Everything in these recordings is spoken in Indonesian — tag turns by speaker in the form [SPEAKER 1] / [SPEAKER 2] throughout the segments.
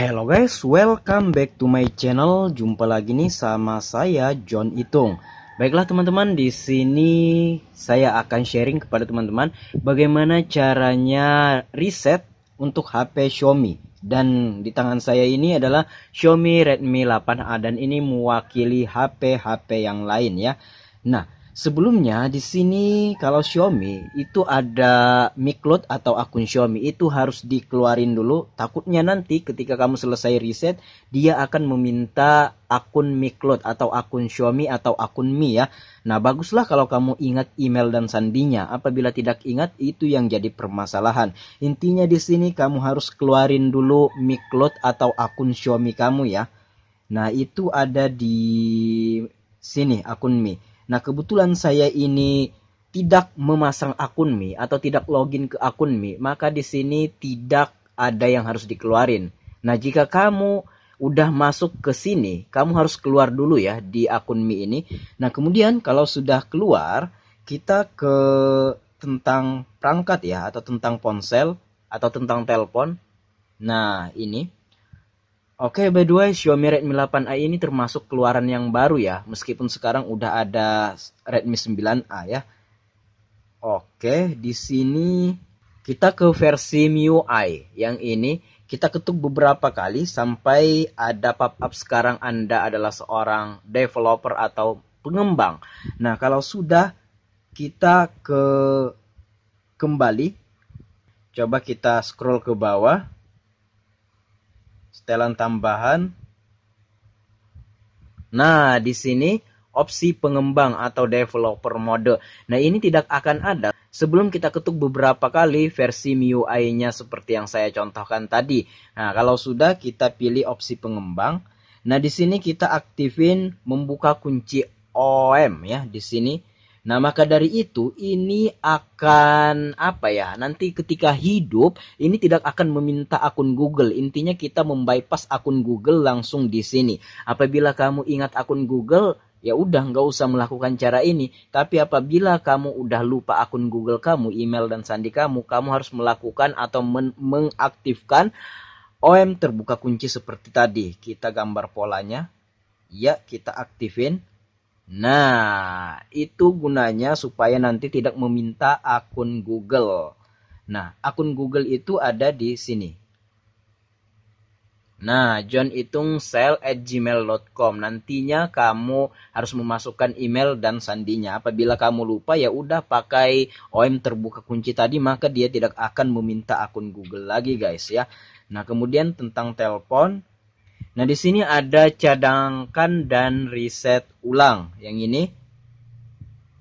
[SPEAKER 1] Hello guys, welcome back to my channel. Jumpa lagi nih sama saya John Itung. Baiklah teman-teman, di sini saya akan sharing kepada teman-teman bagaimana caranya reset untuk HP Xiaomi. Dan di tangan saya ini adalah Xiaomi Redmi 8A dan ini mewakili HP-HP yang lain ya. Nah, Sebelumnya di sini kalau Xiaomi itu ada miklot atau akun Xiaomi itu harus dikeluarin dulu. Takutnya nanti ketika kamu selesai reset dia akan meminta akun miklot atau akun Xiaomi atau akun Mi ya. Nah baguslah kalau kamu ingat email dan sandinya. Apabila tidak ingat itu yang jadi permasalahan. Intinya di sini kamu harus keluarin dulu miklot atau akun Xiaomi kamu ya. Nah itu ada di sini akun Mi. Nah, kebetulan saya ini tidak memasang akun Mi atau tidak login ke akun Mi, maka di sini tidak ada yang harus dikeluarin. Nah, jika kamu udah masuk ke sini, kamu harus keluar dulu ya di akun Mi ini. Nah, kemudian kalau sudah keluar, kita ke tentang perangkat ya atau tentang ponsel atau tentang telepon. Nah, ini Oke, by the way, Xiaomi Redmi 8A ini termasuk keluaran yang baru ya, meskipun sekarang udah ada Redmi 9A ya. Oke, di sini kita ke versi MIUI yang ini kita ketuk beberapa kali sampai ada pop-up sekarang Anda adalah seorang developer atau pengembang. Nah, kalau sudah kita ke kembali coba kita scroll ke bawah setelan tambahan. Nah, di sini opsi pengembang atau developer mode. Nah, ini tidak akan ada sebelum kita ketuk beberapa kali versi MIUI-nya seperti yang saya contohkan tadi. Nah, kalau sudah kita pilih opsi pengembang. Nah, di sini kita aktifin membuka kunci OM ya di sini. Nah, maka dari itu ini akan apa ya? Nanti ketika hidup ini tidak akan meminta akun Google. Intinya kita membypass akun Google langsung di sini. Apabila kamu ingat akun Google, ya udah nggak usah melakukan cara ini. Tapi apabila kamu udah lupa akun Google kamu, email dan sandi kamu, kamu harus melakukan atau men mengaktifkan OM terbuka kunci seperti tadi. Kita gambar polanya. Ya, kita aktifin Nah, itu gunanya supaya nanti tidak meminta akun Google. Nah, akun Google itu ada di sini. Nah, John Itung sell at gmail.com. Nantinya kamu harus memasukkan email dan sandinya. Apabila kamu lupa ya udah pakai OM terbuka kunci tadi maka dia tidak akan meminta akun Google lagi guys ya. Nah, kemudian tentang telepon Nah, di sini ada cadangkan dan reset ulang. Yang ini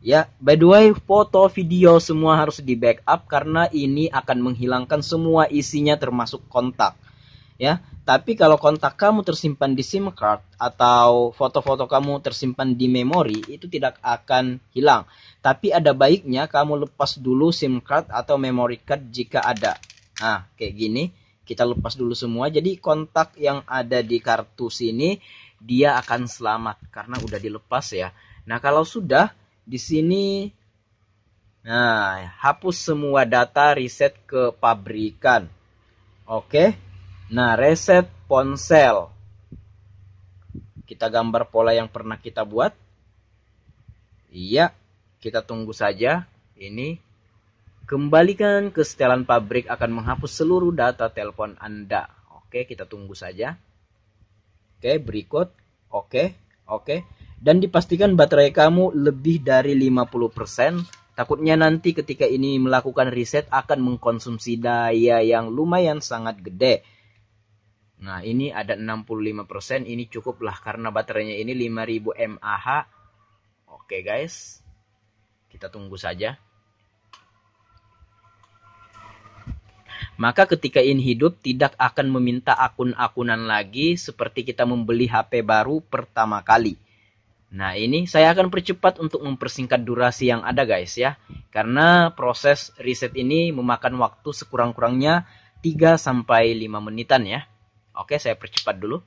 [SPEAKER 1] ya, by the way, foto, video semua harus di backup karena ini akan menghilangkan semua isinya termasuk kontak. Ya, tapi kalau kontak kamu tersimpan di SIM card atau foto-foto kamu tersimpan di memori itu tidak akan hilang. Tapi ada baiknya kamu lepas dulu SIM card atau memory card jika ada. Nah, kayak gini kita lepas dulu semua jadi kontak yang ada di kartu sini dia akan selamat karena udah dilepas ya nah kalau sudah di sini nah hapus semua data reset ke pabrikan oke nah reset ponsel kita gambar pola yang pernah kita buat iya kita tunggu saja ini Kembalikan ke setelan pabrik akan menghapus seluruh data telepon Anda. Oke, kita tunggu saja. Oke, berikut. Oke, oke. Dan dipastikan baterai kamu lebih dari 50%. Takutnya nanti ketika ini melakukan riset akan mengkonsumsi daya yang lumayan sangat gede. Nah, ini ada 65%, ini cukuplah karena baterainya ini 5000 mAh. Oke, guys. Kita tunggu saja. Maka ketika ini hidup tidak akan meminta akun-akunan lagi seperti kita membeli HP baru pertama kali. Nah ini saya akan percepat untuk mempersingkat durasi yang ada guys ya. Karena proses riset ini memakan waktu sekurang-kurangnya 3 sampai 5 menitan ya. Oke saya percepat dulu.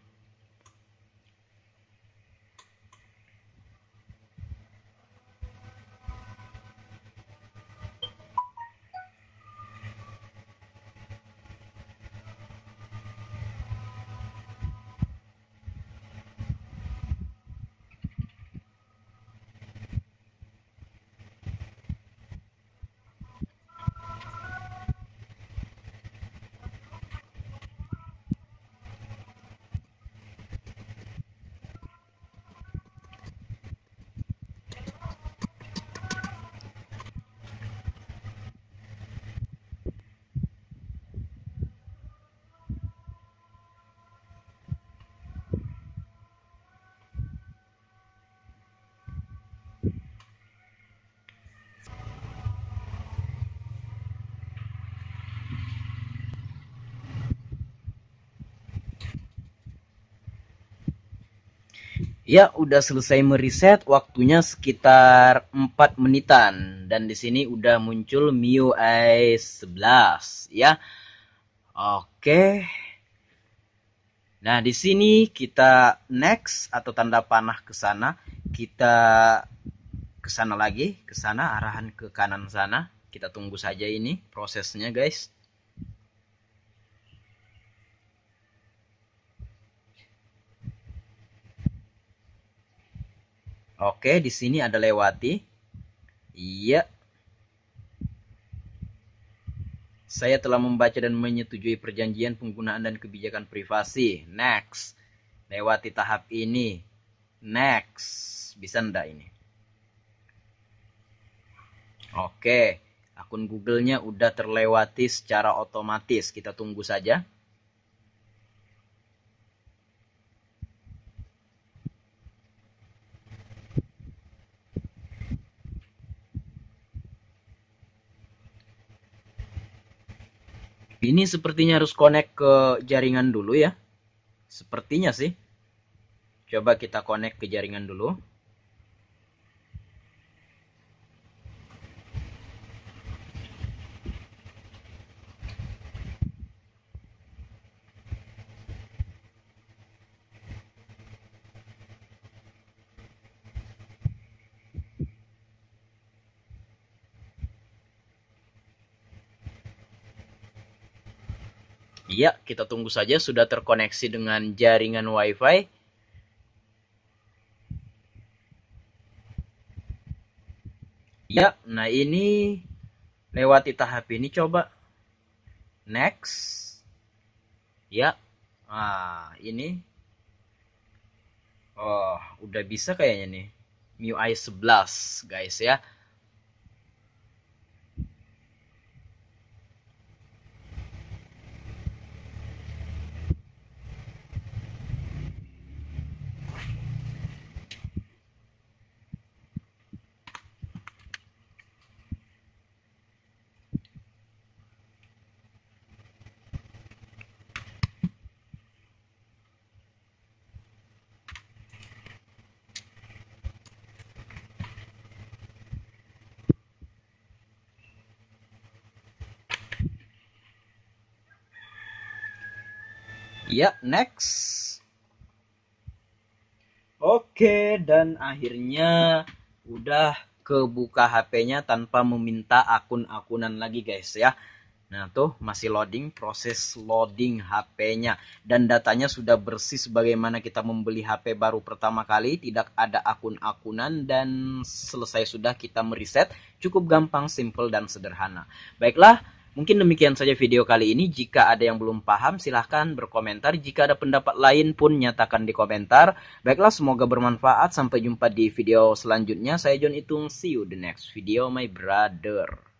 [SPEAKER 1] Ya, udah selesai meriset, waktunya sekitar 4 menitan dan di sini udah muncul MIUI 11 ya. Oke. Nah, di sini kita next atau tanda panah ke sana, kita ke sana lagi, ke sana arahan ke kanan sana. Kita tunggu saja ini prosesnya, guys. Oke, di sini ada lewati. Iya. Saya telah membaca dan menyetujui perjanjian penggunaan dan kebijakan privasi. Next. Lewati tahap ini. Next. Bisa ndak ini? Oke, akun Google-nya udah terlewati secara otomatis. Kita tunggu saja. Ini sepertinya harus connect ke jaringan dulu ya. Sepertinya sih. Coba kita connect ke jaringan dulu. Iya, kita tunggu saja sudah terkoneksi dengan jaringan WiFi. Iya, nah ini lewati tahap ini coba. Next. Ya. Ah, ini. Oh, udah bisa kayaknya nih. MIUI 11, guys ya. Ya, next. Oke, dan akhirnya udah kebuka HP-nya tanpa meminta akun-akunan lagi guys ya. Nah tuh masih loading, proses loading HP-nya. Dan datanya sudah bersih sebagaimana kita membeli HP baru pertama kali. Tidak ada akun-akunan dan selesai sudah kita mereset. Cukup gampang, simple, dan sederhana. Baiklah, Mungkin demikian saja video kali ini. Jika ada yang belum paham, silahkan berkomentar. Jika ada pendapat lain pun nyatakan di komentar. Baiklah, semoga bermanfaat. Sampai jumpa di video selanjutnya. Saya John Itung. See you the next video, my brother.